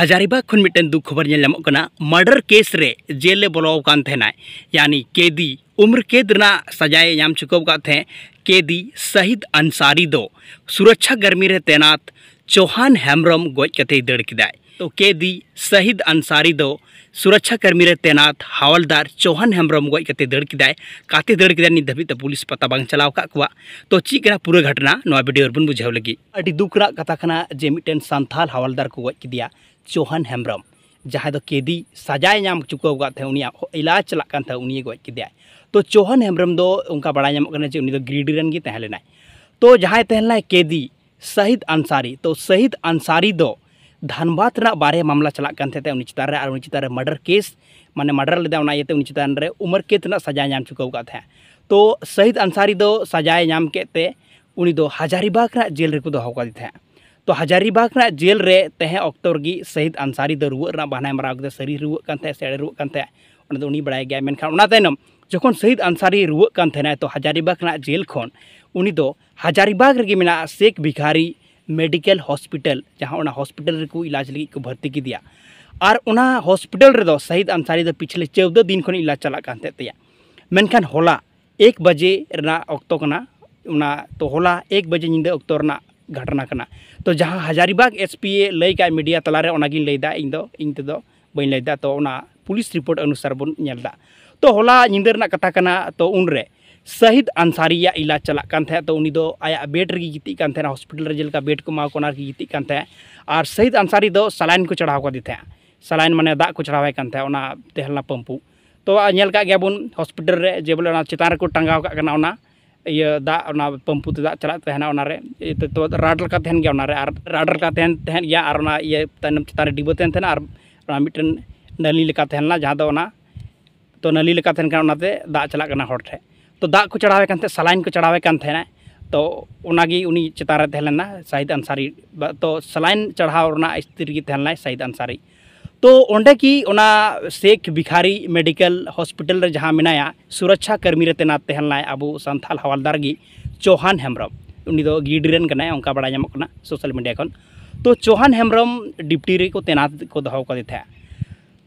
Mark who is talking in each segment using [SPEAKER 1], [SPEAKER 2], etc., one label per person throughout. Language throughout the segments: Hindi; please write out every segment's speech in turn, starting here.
[SPEAKER 1] हजारीबाग खुन मिट्टन दुख खबर मर्डर केस रे जेल बोलोकान यानी केदी उम्र कैद सजाए नाम चुकाव कैदी शहीद अंसारी दो सुरक्षा गर्मी रे तैनात चौहान हेम्ब्रम गज कते दड़ कदा तो कैदी शहीद अंसारी दो सुरक्षा कर्मी रे तैनात हवलदार चौहान हेम्ब्रम गज कते दड़ कदा काते दड़ कदा नित पुलिस पता बांग चलाव का कुआ तो चिकना पूरा घटना ना वीडियो बन बुझाव लगी अडी दुखरा कथा खना जे मिटन संथाल हवलदार को गज चौहान हेम्ब्रम जहाँ दो कैदी सजाए नाम चुकाव थे उनिया इलाज चलान था उनिए गज तो चौहान हेम्ब्रम दो उनका बड़ा जे ग्रीडी रन तो जहाँ कैदी शहीद अंसारी तो शहीद अंसारी दो धनबाद बारे मामला चलान चितान चितान चितारे केस माने मर्डर लेना चितान उमर के सजा नाम चुका थे तो शहीद अंसारी दो सजाए नाम के हजारीबाग जेल दौर थे तो हजारीबाग जेल तेहे अक्तर शहीद अंसारी दो रुआ बहना मारा सारी रुआ से रुआ बड़ा गया जो शहीद अंसारी रुआ तो हजारीबाग जेल हजारीबाग रे मे शेख भिखारी मेडिकल हॉस्पिटल जहाँ हॉस्पिटल को इलाज लगी को भर्ती कि और हॉस्पिटल शहीद अंसारी पिछले चौदह दिन खन इलाज चलान होला एक बजे वक्तो तो होला एक बजे निंदे वक्तो घटना करना तो जहाँ हजारीबाग एस पी ए लैक मीडिया तलारे लैदा इन इन तेज बैं लैदा तो पुलिस रिपोर्ट अनुसार बोलता तो होला निंदा कथा करना तो उनरे शहीद अंसारी इलाज चलान तो उनी दो आया बेड रे गीतिक हॉस्पिटल रे जेलका बेड को मावकोनार की गीतिक और शहीद अंसारी दो सलाइन को चढ़ाव को दिते सलाइन माने दाग को चढ़ावन तेहलना पंपू तो नल का हॉस्पिटल जे बोले चितान को टांगा ये दा पम्पू दा चलाना ओनारे तो गया राडल का तेन और ये तनम चितान डिबो तेन तेना नली तो नली लगाते दाग चलना हर ठे तो दाग को चढ़ावे सालाइन को चढ़ावे तो उनी चितारे थे शहीद अंसारी तो सालाइन चढ़ावना स्त्री थे शहीद अंसारी तो की ओना शेख बिखारी मेडिकल हॉस्पिटल जहाँ मेना सुरक्षा कर्मी तैनात थे अब सान्थाल हवालदार चौहान हेम्रम उनी तो गिडीन उनका बड़ा करना सोशल मीडिया को तो चौहान हेम्रम डिप्टी को तैनात को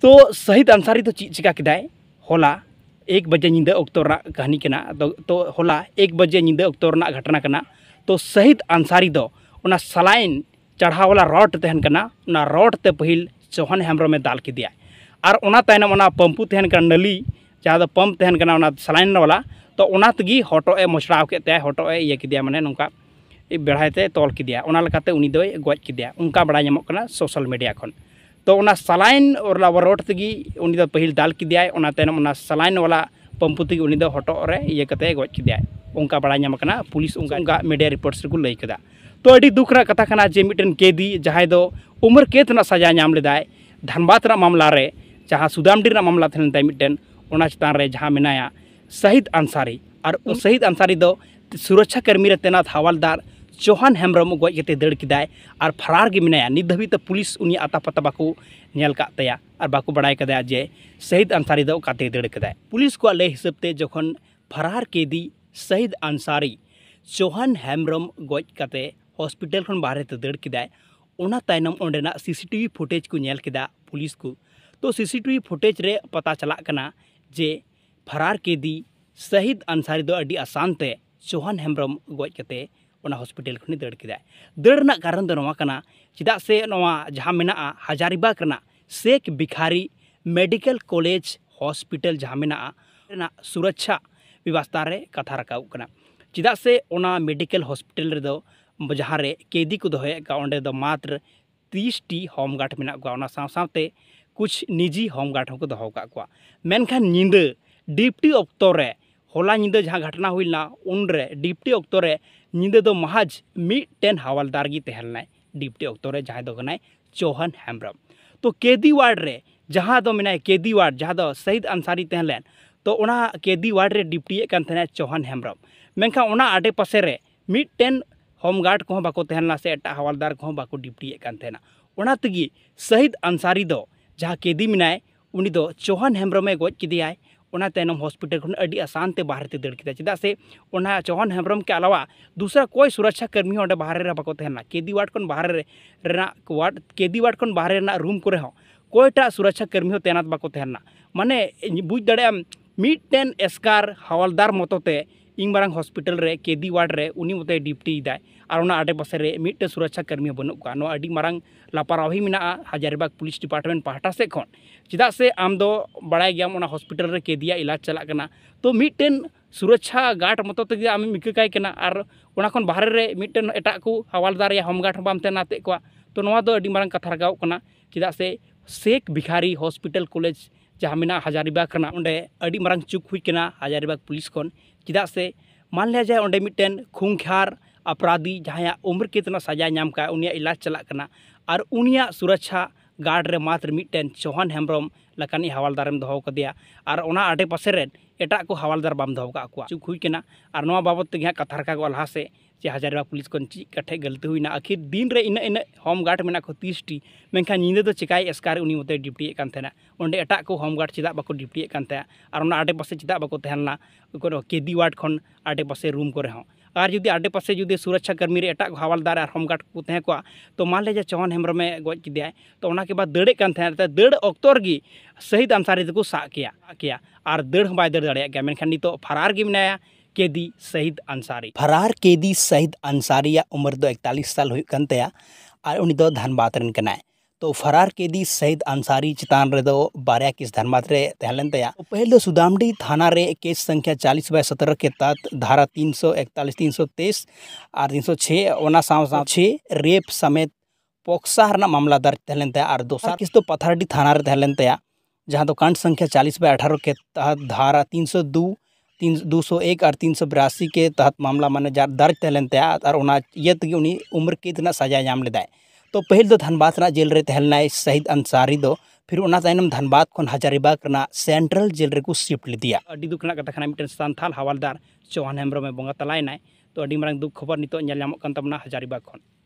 [SPEAKER 1] तो शहीद अंसारी तो चे चिका होला एक बजे निंदे ओक्तो कहानी के तो तो होला एक बजे निंदे ओक्तो घटना के तो सहित अंसारी दो उना सलाइन चढ़ा वाला रॉड तहन करना उना रॉड ते पहल चौहान हेम्रम में दाल की दिया और उना तैनम उना पंपु तहन कर नली जहाँ पंप तहन करना उना सलाइन वाला तो उना तगी होटोए मोछड़ाव के दो गज की दिया उनका सोशल मीडिया तो उना सलाइन और ला वरोट तगी उनी दा पहिल सलाइन वाला पंपु तगी उनी हटो रे ये कते गोज उनका बड़ा नाम पुलिस उनका मीडिया रिपोर्ट्स को लई कदा तो अड़ी दुख रा कथा कना जे मिटन कैदी जहाय दो उम्र केत ना सजा नाम लेदाय धनबाद रा मामला रे जहां सुदामडी मामला थे दा मिटन उना चतान रे जहां मेना शहीद अंसारी और शहीद अंसारी दो सुरक्षा कर्मी रे तैनात हवालदार चौहान हेम्रम गजे दड़कदाय और फरार गे मेया नित धाबी तो पुलिस उन्नी आतापत बाया और बाक बड़ा जे शहीद अंसारी दाते दड़कदाय पुलिस को लय हिसाब से जख फरार केदी शहीद अंसारी चौहान हेम्रम गजे हॉस्पिटल बारे दड़कदाय सीसीटीवी फुटेज को पुलिस को तो सीसीटीवी फुटेज रे पता चलना जे फरार केदी शहीद अंसारी दो आसानते चौहान हेम्रम गजे हॉस्पिटल खुद दड़ के दड़ कारण तो चेदा से Hazaribagh Sheikh Bhikhari medical college hospital जहाँ मे सुरक्षा व्यवस्था कथा रखा चेदा से मेडिकल हॉस्पिटल जहाँ केदी को दहे अंत मात्र तीस टी होम गार्ड मे साथ कुछ निजी होम गार्ड को दहोका निंदा डिप्टी अक्तरे होला घटना हुई उन डिप्टी अक्तर निंदेद महाज मिटेन हवालदार डिप्टी ओक्तरे चौहान हेम्ब्रम तो केदी वार्ड रे जहाँ तो मेना केदी वार्ड जहाँ शहीद अंसारी तहलेन तो उना केदी वार्ड रे डिप्टी चौहान हेम्ब्रम मेखा उना आडेपाशे मिटेन होमगार्ड को बाकोना से एट हवालदार को बाको डिप्टी शहीद अंसारी जहाँ केदी मेना चौहान हेम्ब्रम गजे हॉस्पिटल तो आसान बाहर ते दड़ चेदा से चौहान हेम्रम के अलावा दूसरा कोई सुरक्षा कर्मी बाहर बाको तो केदी वार्ड को बाहर वार्ड केदी वार्ड को बाहर रूम को कोईट सुरक्षा कर्मी तैनात बाको तो माने बुझ दड़े मिट्टन एस्कार हवालदार मतते इन मांग हॉस्पिटल रे केदी वार्ड में उन मते डिप्टी इदाय आर ओना आडेपास मिट्टे सुरक्षा कर्मी बनूगा नो अडी मारांग हजारीबाग पुलिस डिपार्टमेंट पाहटा से खन चेदा से आम दो बड़ा गया ओना हॉस्पिटल रे इलाज चलाना तो मिट्टन सुरक्षा गार्ड मत आम मिकाय और वहाँ बाहर मिट्टे एट को हवालदार होमगार्ड बाम तेनाते तो मांग कथा रगवना चेदा से शेख बिहारी हॉस्पिटल कॉलेज जहाँ मे हजारीबाग अंडे मांग चुक हुई हजारीबाग पुलिस चेदा से मान लिया जाए अंटेन खूंखार अपराधी जहाँ उम्र कितना सजा नाम उन इलाज चलना और उन सुरक्षा गार्ड में मात्र मिट्टे चौहान हेम्रम लकान हवालदार दोकदे और आशेपाशे एट को हवालदार बम दोकूक हुईकना और नवा तेज कथा रखा गया लहासे से हजारीबाग पुलिस को चीज काठे गलती हुई आखिर दिन रे इन होम गार्ड मे तीस टी मेखान निंदे तो चेकाय एसकार मत डिप्टी थेना एट को होम गार्ड चेदा बाको डिप्टी और आशेपाशे चेदा बाको तेहनना कैदी वार्ड खन आशेपाशे रूम को और जुदी आशे जुदी सुरक्षाकर्मी एट हवालदार और होमगार्ड को तहे को तो मान लीजिए चौहान हेम्रमे गज कि तो दड़े दड़ अक्तर शहीद अंसारी तक सा किया और दड़ बै दड़ दड़ेखान नित फरार मेया केदी शहीद अंसारी फरार केदी शहीद अंसारी उम्र तो एकतालीस साल हो धनबाद तो फरार कैदी ᱠᱮᱫᱤ अंसारी चितान रे दो ᱵᱟᱨᱭᱟ किस ᱫᱷᱟᱨᱢᱟᱫ रे तहलन तया तो पहले ᱫᱚ सुदामडी थाना रे केस संख्या चालीस बाय सत्रह के तहत धारा तीन सौ इकतालीस तीन सौ तेईस और तीन सौ छः छः रेप समेत पोक्सा मामला दर्ज तहलन तया और दोसार किस तो पथारडी थाना रे तहलन तया जहाँ तो कांड संख्या चालीस बाय अठारह के तहत धारा तीन सौ दो तीन दो सौ एक और तीन सौ बिरासी के तहत मामला माने दर्ज तहलन तया और ये उम्र कैद सजा नाम लेदाय तो पहल तो धनबाद जेल रे शहीद अंसारी दो फिर धनबाद खन हजारीबाग सेंट्रल जेल रे को शिफ्ट लिदिया दुख कथा खाना सानथाल हवालदार चौहान हेम्रम बंगा तलाय तो अभी दुख खबर नितो हजारीबाग खन